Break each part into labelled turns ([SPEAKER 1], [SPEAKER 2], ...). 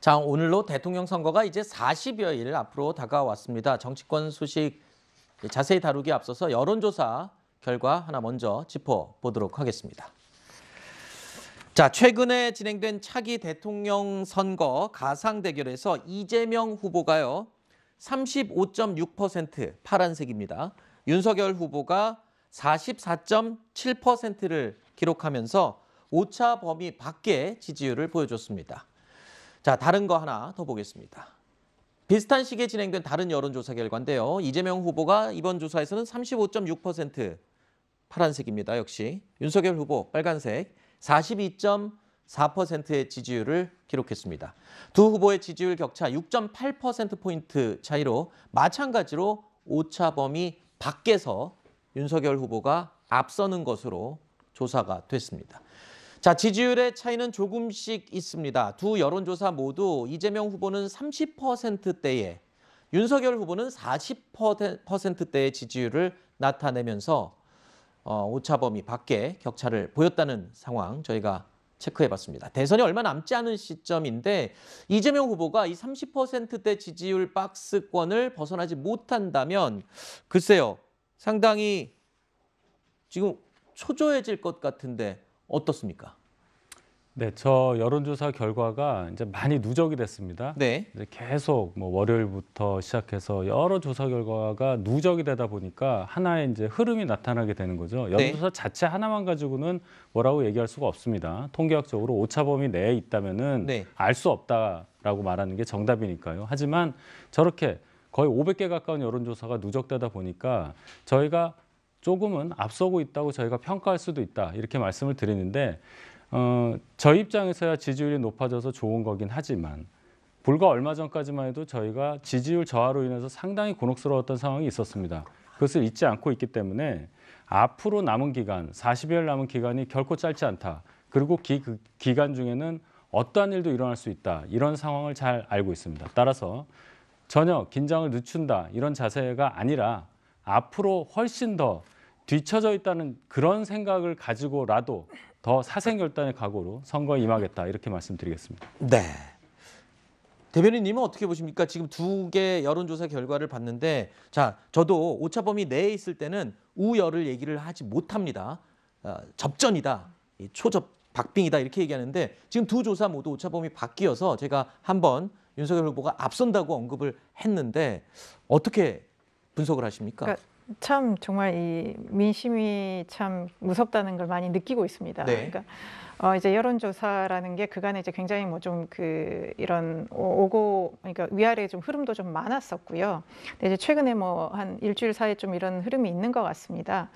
[SPEAKER 1] 자, 오늘로 대통령 선거가 이제 40여일 앞으로 다가왔습니다. 정치권 소식 자세히 다루기 앞서서 여론조사 결과 하나 먼저 짚어보도록 하겠습니다. 자, 최근에 진행된 차기 대통령 선거 가상 대결에서 이재명 후보가요. 35.6% 파란색입니다. 윤석열 후보가 44.7%를 기록하면서 오차 범위 밖의 지지율을 보여줬습니다. 자, 다른 거 하나 더 보겠습니다. 비슷한 시기에 진행된 다른 여론조사 결과인데요. 이재명 후보가 이번 조사에서는 35.6% 파란색입니다. 역시 윤석열 후보 빨간색 42.4%의 지지율을 기록했습니다. 두 후보의 지지율 격차 6.8%포인트 차이로 마찬가지로 오차범위 밖에서 윤석열 후보가 앞서는 것으로 조사가 됐습니다. 자, 지지율의 차이는 조금씩 있습니다. 두 여론조사 모두 이재명 후보는 30%대에 윤석열 후보는 40%대의 지지율을 나타내면서 어, 오차범위 밖에 격차를 보였다는 상황 저희가 체크해봤습니다. 대선이 얼마 남지 않은 시점인데 이재명 후보가 이 30%대 지지율 박스권을 벗어나지 못한다면 글쎄요 상당히 지금 초조해질 것 같은데
[SPEAKER 2] 어떻습니까? 네, 저 여론조사 결과가 이제 많이 누적이 됐습니다. 네. 이제 계속 뭐 월요일부터 시작해서 여러 조사 결과가 누적이 되다 보니까 하나의 이제 흐름이 나타나게 되는 거죠. 네. 여론조사 네. 자체 하나만 가지고는 뭐라고 얘기할 수가 없습니다. 통계학적으로 오차범위 내에 있다면은 네. 알수 없다라고 말하는 게 정답이니까요. 하지만 저렇게 거의 500개 가까운 여론조사가 누적되다 보니까 저희가 조금은 앞서고 있다고 저희가 평가할 수도 있다 이렇게 말씀을 드리는데 어, 저희 입장에서야 지지율이 높아져서 좋은 거긴 하지만 불과 얼마 전까지만 해도 저희가 지지율 저하로 인해서 상당히 곤혹스러웠던 상황이 있었습니다. 그것을 잊지 않고 있기 때문에 앞으로 남은 기간, 4 0일 남은 기간이 결코 짧지 않다. 그리고 기, 그 기간 중에는 어떠한 일도 일어날 수 있다. 이런 상황을 잘 알고 있습니다. 따라서 전혀 긴장을 늦춘다. 이런 자세가 아니라 앞으로 훨씬 더 뒤처져 있다는 그런 생각을 가지고라도 더 사생결단의 각오로 선거에 임하겠다 이렇게 말씀드리겠습니다. 네. 대변인님은 어떻게 보십니까? 지금
[SPEAKER 1] 두 개 여론조사 결과를 봤는데 자 저도 오차범위 내에 있을 때는 우열을 얘기를 하지 못합니다. 어, 접전이다, 초접 박빙이다 이렇게 얘기하는데 지금 두 조사 모두 오차범위 바뀌어서 제가 한번 윤석열 후보가 앞선다고 언급을 했는데 어떻게 분석을 하십니까? 그러니까
[SPEAKER 3] 참 정말 이 민심이 참 무섭다는 걸 많이 느끼고 있습니다. 네. 그러니까 어, 이제 여론조사라는 게 그간에 이제 굉장히 뭐 좀 그 이런 오고 그러니까 위아래 좀 흐름도 좀 많았었고요. 근데 이제 최근에 뭐 한 일주일 사이 에좀 이런 흐름이 있는 것 같습니다.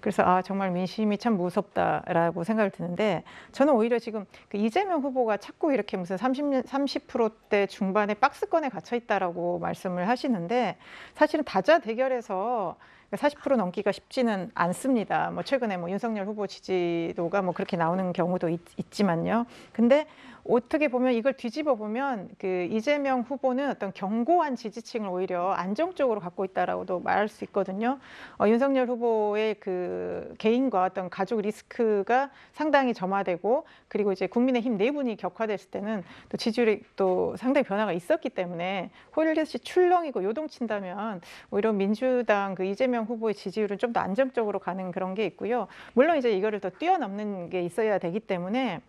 [SPEAKER 3] 그래서 아 정말 민심이 참 무섭다라고 생각을 드는데 저는 오히려 지금 그 이재명 후보가 자꾸 이렇게 무슨 3 0 30%대 중반에 박스권에 갇혀 있다라고 말씀을 하시는데 사실은 다자 대결에서 40% 그러니까 넘기가 쉽지는 않습니다. 뭐 최근에 뭐 윤석열 후보 지지도가 뭐 그렇게 나오는 경우도 있, 있지만요. 근데 어떻게 보면 이걸 뒤집어 보면 그 이재명 후보는 어떤 견고한 지지층을 오히려 안정적으로 갖고 있다라고도 말할 수 있거든요. 어, 윤석열 후보의 그 개인과 어떤 가족 리스크가 상당히 점화되고 그리고 이제 국민의힘 내분이 네 격화됐을 때는 또 지지율이 또 상당히 변화가 있었기 때문에 홀일리시 출렁이고 요동친다면 오히려 뭐 민주당 그 이재명 이재명 후보의 지지율은 좀 더 안정적으로 가는 그런 게 있고요. 물론 이제 이거를 더 뛰어넘는 게 있어야 되기 때문에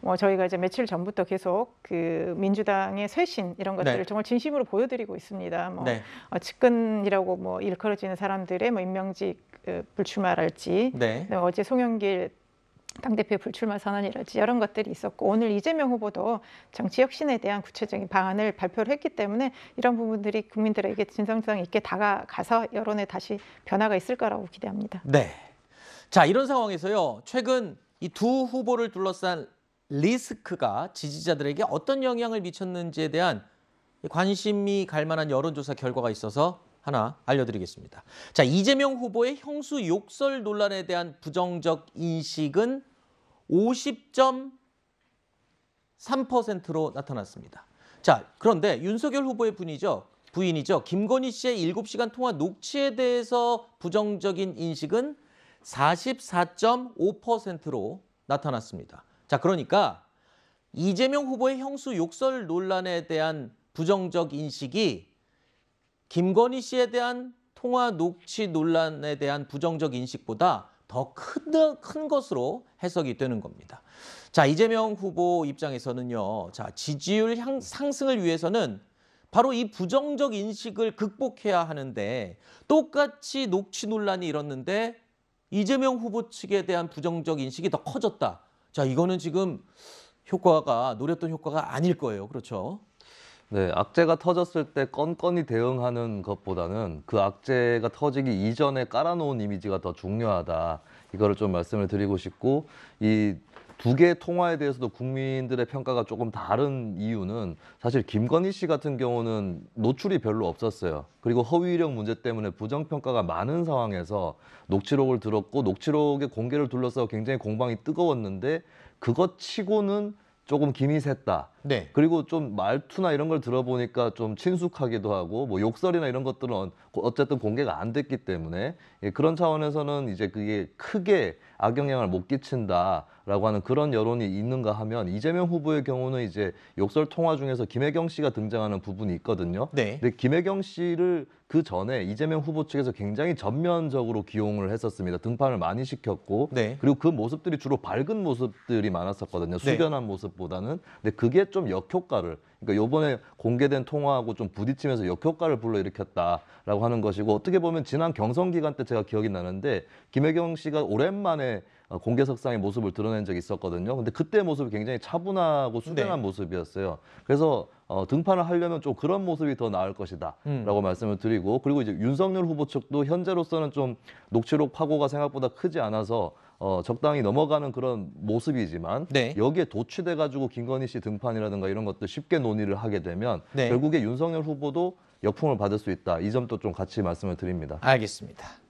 [SPEAKER 3] 뭐 저희가 이제 며칠 전부터 계속 그 민주당의 쇄신 이런 것들을 네. 정말 진심으로 보여드리고 있습니다. 뭐 네. 어, 측근이라고 뭐 일컬어지는 사람들의 뭐 임명직 그 불출마랄지 네. 어제 송영길 당대표의 불출마 선언이랄지 이런 것들이 있었고 오늘 이재명 후보도 정치 혁신에 대한 구체적인 방안을 발표를 했기 때문에 이런 부분들이 국민들에게 진정성 있게 다가가서 여론에 다시 변화가 있을 거라고 기대합니다.
[SPEAKER 1] 네. 자 이런 상황에서요. 최근 이 두 후보를 둘러싼 리스크가 지지자들에게 어떤 영향을 미쳤는지에 대한 관심이 갈 만한 여론조사 결과가 있어서 하나 알려드리겠습니다. 자, 이재명 후보의 형수 욕설 논란에 대한 부정적 인식은 50.3%로 나타났습니다. 자, 그런데 윤석열 후보의 분이죠. 부인이죠. 김건희 씨의 7시간 통화 녹취에 대해서 부정적인 인식은 44.5%로 나타났습니다. 자, 그러니까 이재명 후보의 형수 욕설 논란에 대한 부정적 인식이 김건희 씨에 대한 통화 녹취 논란에 대한 부정적 인식보다 더큰 큰 것으로 해석이 되는 겁니다. 자 이재명 후보 입장에서는요. 자 지지율 향, 상승을 위해서는 바로 이 부정적 인식을 극복해야 하는데 똑같이 녹취 논란이 일었는데 이재명 후보 측에 대한 부정적 인식이 더 커졌다. 자 이거는 지금
[SPEAKER 4] 효과가
[SPEAKER 1] 노렸던 효과가 아닐 거예요. 그렇죠?
[SPEAKER 4] 네, 악재가 터졌을 때 건건히 대응하는 것보다는 그 악재가 터지기 이전에 깔아놓은 이미지가 더 중요하다. 이거를 좀 말씀을 드리고 싶고 이 두 개의 통화에 대해서도 국민들의 평가가 조금 다른 이유는 사실 김건희 씨 같은 경우는 노출이 별로 없었어요. 그리고 허위 이력 문제 때문에 부정 평가가 많은 상황에서 녹취록을 들었고 녹취록의 공개를 둘러싸고 굉장히 공방이 뜨거웠는데 그것 치고는 조금 김이 샜다. 네. 그리고 좀 말투나 이런 걸 들어보니까 좀 친숙하기도 하고 뭐 욕설이나 이런 것들은 어쨌든 공개가 안 됐기 때문에 예, 그런 차원에서는 이제 그게 크게 악영향을 못 끼친다. 라고 하는 그런 여론이 있는가 하면 이재명 후보의 경우는 이제 욕설 통화 중에서 김혜경 씨가 등장하는 부분이 있거든요. 네. 근데 김혜경 씨를 그 전에 이재명 후보 측에서 굉장히 전면적으로 기용을 했었습니다. 등판을 많이 시켰고 네. 그리고 그 모습들이 주로 밝은 모습들이 많았었거든요. 수변연한 네. 모습보다는 근데 그게 좀 역효과를 그러니까 요번에 공개된 통화하고 좀 부딪히면서 역효과를 불러일으켰다라고 하는 것이고 어떻게 보면 지난 경선 기간 때 제가 기억이 나는데 김혜경 씨가 오랜만에 어, 공개석상의 모습을 드러낸 적이 있었거든요. 근데 그때 모습이 굉장히 차분하고 수련한 네. 모습이었어요. 그래서 어, 등판을 하려면 좀 그런 모습이 더 나을 것이다 음. 라고 말씀을 드리고 그리고 이제 윤석열 후보 측도 현재로서는 좀 녹취록 파고가 생각보다 크지 않아서 어, 적당히 넘어가는 그런 모습이지만 네. 여기에 도취돼 가지고 김건희 씨 등판이라든가 이런 것들 쉽게 논의를 하게 되면 네. 결국에 윤석열 후보도 역풍을 받을 수 있다. 이 점도 좀 같이 말씀을 드립니다. 알겠습니다.